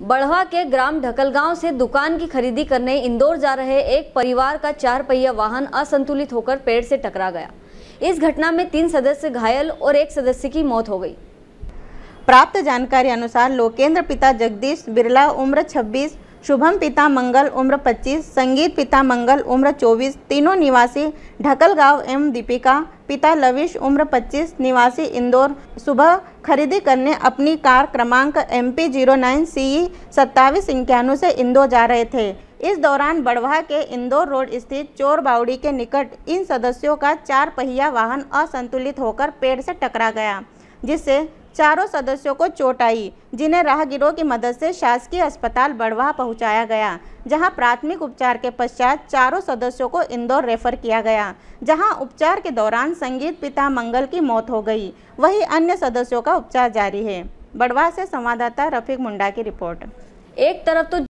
बढ़वा के ग्राम ढकलगांव से दुकान की खरीदी करने इंदौर जा रहे एक परिवार का चार पहिया वाहन असंतुलित होकर पेड़ से टकरा गया इस घटना में तीन सदस्य घायल और एक सदस्य की मौत हो गई प्राप्त जानकारी अनुसार लोकेंद्र पिता जगदीश बिरला उम्र शुभम पिता मंगल उम्र 25 संगीत पिता मंगल उम्र 24 तीनों निवासी ढकलगांव एम दीपिका पिता लविश उम्र 25 निवासी इंदौर सुबह खरीदी करने अपनी कार क्रमांक M P zero nine C E सत्तावीस इक्यानवे से इंदौर जा रहे थे इस दौरान बड़वा के इंदौर रोड स्थित चोर बावड़ी के निकट इन सदस्यों का चार पहिया वाहन असंतुलित होकर पेड़ से टकरा गया जिससे चारों सदस्यों को चोट आई जिन्हें राहगीरों की मदद से शासकीय अस्पताल बड़वा पहुंचाया गया जहां प्राथमिक उपचार के पश्चात चारों सदस्यों को इंदौर रेफर किया गया जहां उपचार के दौरान संगीत पिता मंगल की मौत हो गई वही अन्य सदस्यों का उपचार जारी है बड़वा से संवाददाता रफीक मुंडा की रिपोर्ट एक तरफ तो